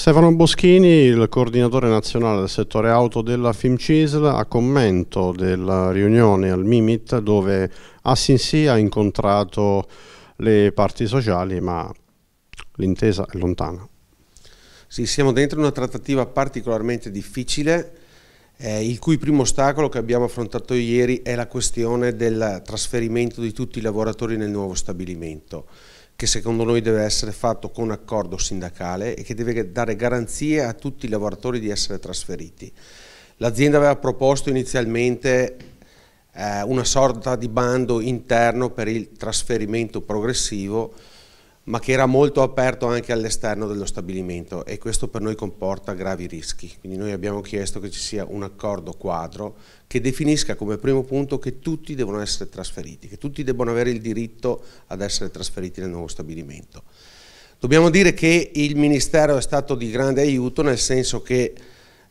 Stefano Boschini, il coordinatore nazionale del settore auto della FIMCISL, a commento della riunione al Mimit dove Assinsi ha incontrato le parti sociali ma l'intesa è lontana. Sì, siamo dentro una trattativa particolarmente difficile eh, il cui primo ostacolo che abbiamo affrontato ieri è la questione del trasferimento di tutti i lavoratori nel nuovo stabilimento che secondo noi deve essere fatto con accordo sindacale e che deve dare garanzie a tutti i lavoratori di essere trasferiti. L'azienda aveva proposto inizialmente eh, una sorta di bando interno per il trasferimento progressivo ma che era molto aperto anche all'esterno dello stabilimento e questo per noi comporta gravi rischi. Quindi noi abbiamo chiesto che ci sia un accordo quadro che definisca come primo punto che tutti devono essere trasferiti, che tutti debbano avere il diritto ad essere trasferiti nel nuovo stabilimento. Dobbiamo dire che il Ministero è stato di grande aiuto nel senso che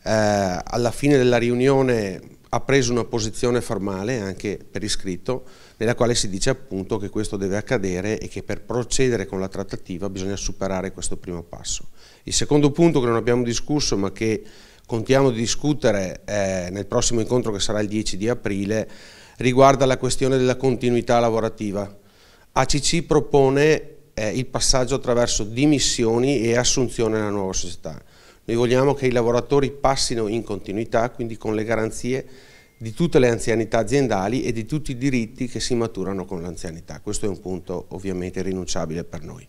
eh, alla fine della riunione ha preso una posizione formale anche per iscritto nella quale si dice appunto che questo deve accadere e che per procedere con la trattativa bisogna superare questo primo passo. Il secondo punto che non abbiamo discusso ma che contiamo di discutere eh, nel prossimo incontro che sarà il 10 di aprile riguarda la questione della continuità lavorativa. ACC propone eh, il passaggio attraverso dimissioni e assunzione nella nuova società. Noi vogliamo che i lavoratori passino in continuità, quindi con le garanzie di tutte le anzianità aziendali e di tutti i diritti che si maturano con l'anzianità. Questo è un punto ovviamente rinunciabile per noi.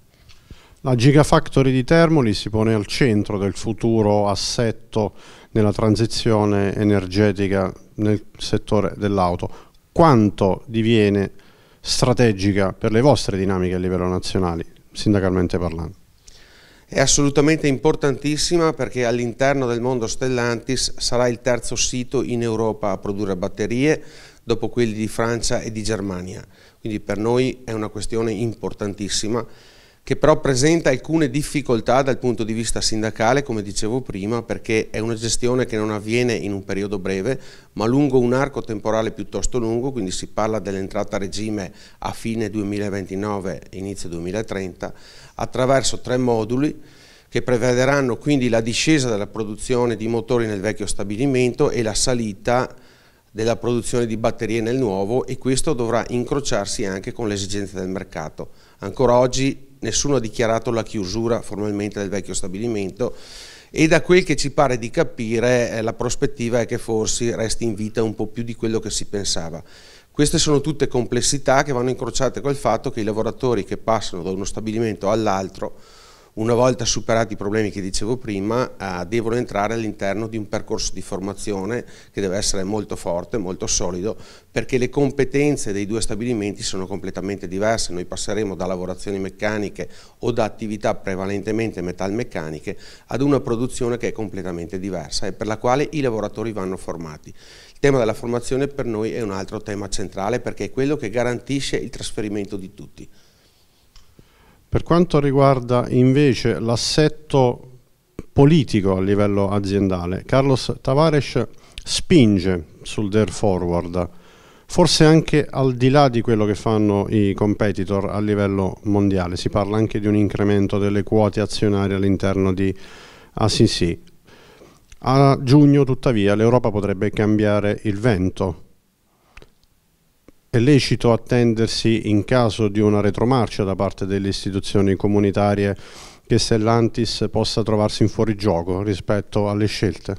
La Gigafactory di Termoli si pone al centro del futuro assetto nella transizione energetica nel settore dell'auto. Quanto diviene strategica per le vostre dinamiche a livello nazionale, sindacalmente parlando? è assolutamente importantissima perché all'interno del mondo Stellantis sarà il terzo sito in Europa a produrre batterie dopo quelli di Francia e di Germania. Quindi per noi è una questione importantissima che però presenta alcune difficoltà dal punto di vista sindacale, come dicevo prima, perché è una gestione che non avviene in un periodo breve, ma lungo un arco temporale piuttosto lungo, quindi si parla dell'entrata a regime a fine 2029 inizio 2030, attraverso tre moduli che prevederanno quindi la discesa della produzione di motori nel vecchio stabilimento e la salita della produzione di batterie nel nuovo e questo dovrà incrociarsi anche con le esigenze del mercato. Ancora oggi nessuno ha dichiarato la chiusura formalmente del vecchio stabilimento e da quel che ci pare di capire eh, la prospettiva è che forse resti in vita un po' più di quello che si pensava. Queste sono tutte complessità che vanno incrociate col fatto che i lavoratori che passano da uno stabilimento all'altro una volta superati i problemi che dicevo prima, eh, devono entrare all'interno di un percorso di formazione che deve essere molto forte, molto solido, perché le competenze dei due stabilimenti sono completamente diverse. Noi passeremo da lavorazioni meccaniche o da attività prevalentemente metalmeccaniche ad una produzione che è completamente diversa e per la quale i lavoratori vanno formati. Il tema della formazione per noi è un altro tema centrale perché è quello che garantisce il trasferimento di tutti. Per quanto riguarda invece l'assetto politico a livello aziendale, Carlos Tavares spinge sul dare forward, forse anche al di là di quello che fanno i competitor a livello mondiale. Si parla anche di un incremento delle quote azionarie all'interno di ACC. A giugno, tuttavia, l'Europa potrebbe cambiare il vento è lecito attendersi, in caso di una retromarcia da parte delle istituzioni comunitarie, che Stellantis possa trovarsi in fuorigioco rispetto alle scelte?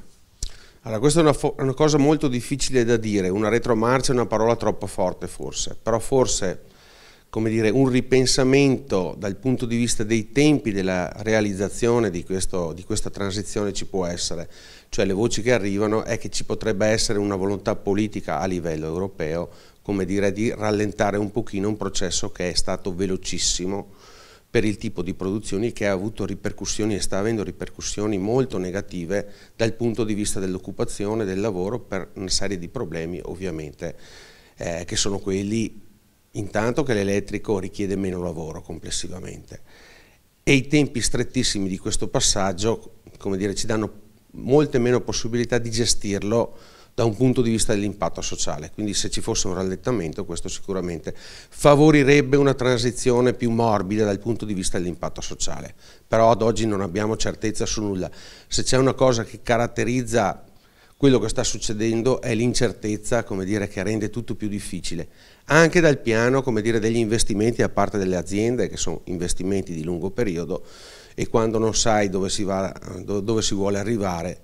Allora, questa è una, una cosa molto difficile da dire, una retromarcia è una parola troppo forte forse, però forse come dire, un ripensamento dal punto di vista dei tempi della realizzazione di, questo, di, questa transizione ci può essere, cioè le voci che arrivano è che ci potrebbe essere una volontà politica a livello europeo come dire, di rallentare un pochino un processo che è stato velocissimo per il tipo di produzioni che ha avuto ripercussioni e sta avendo ripercussioni molto negative dal punto di vista dell'occupazione, del lavoro, per una serie di problemi ovviamente, eh, che sono quelli intanto che l'elettrico richiede meno lavoro complessivamente e i tempi strettissimi di questo passaggio, come dire, ci danno molte meno possibilità di gestirlo da un punto di vista dell'impatto sociale, quindi se ci fosse un rallentamento questo sicuramente favorirebbe una transizione più morbida dal punto di vista dell'impatto sociale, però ad oggi non abbiamo certezza su nulla. Se c'è una cosa che caratterizza quello che sta succedendo è l'incertezza che rende tutto più difficile, anche dal piano dire, degli investimenti da parte delle aziende, che sono investimenti di lungo periodo, e quando non sai dove si, va, dove si vuole arrivare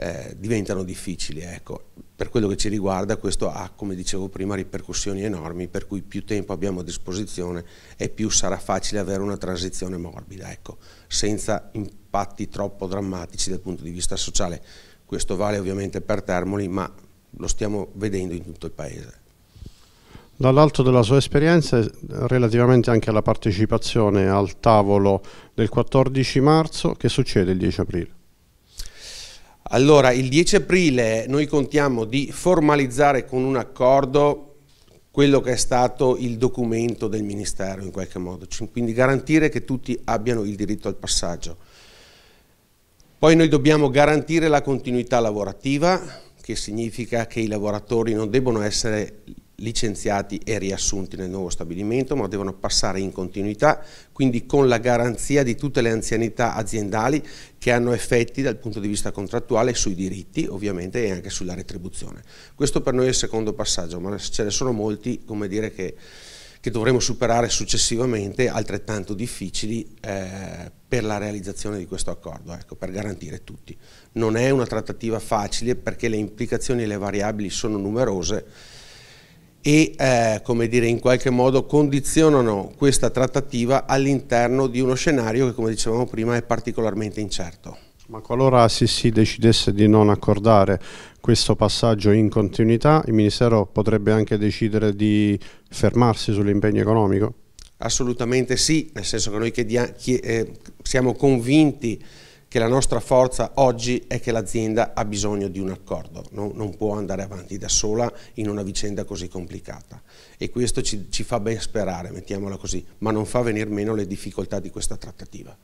eh, diventano difficili. Ecco. Per quello che ci riguarda questo ha, come dicevo prima, ripercussioni enormi, per cui più tempo abbiamo a disposizione e più sarà facile avere una transizione morbida, ecco, senza impatti troppo drammatici dal punto di vista sociale. Questo vale ovviamente per Termoli, ma lo stiamo vedendo in tutto il Paese. Dall'alto della sua esperienza, relativamente anche alla partecipazione al tavolo del 14 marzo, che succede il 10 aprile? Allora, il 10 aprile noi contiamo di formalizzare con un accordo quello che è stato il documento del Ministero in qualche modo, cioè, quindi garantire che tutti abbiano il diritto al passaggio. Poi noi dobbiamo garantire la continuità lavorativa, che significa che i lavoratori non debbono essere licenziati e riassunti nel nuovo stabilimento, ma devono passare in continuità, quindi con la garanzia di tutte le anzianità aziendali che hanno effetti dal punto di vista contrattuale sui diritti ovviamente e anche sulla retribuzione. Questo per noi è il secondo passaggio, ma ce ne sono molti dire, che, che, dovremo superare successivamente, altrettanto difficili eh, per la realizzazione di questo accordo, ecco, per garantire tutti. Non è una trattativa facile perché le implicazioni e le variabili sono numerose, e eh, come dire, in qualche modo condizionano questa trattativa all'interno di uno scenario che come dicevamo prima è particolarmente incerto. Ma qualora Sissi decidesse di non accordare questo passaggio in continuità, il Ministero potrebbe anche decidere di fermarsi sull'impegno economico? Assolutamente sì, nel senso che noi chiediamo, chied eh, siamo convinti che la nostra forza oggi è che l'azienda ha bisogno di un accordo, no? non può andare avanti da sola in una vicenda così complicata e questo ci, ci fa ben sperare, mettiamola così, ma non fa venir meno le difficoltà di questa trattativa.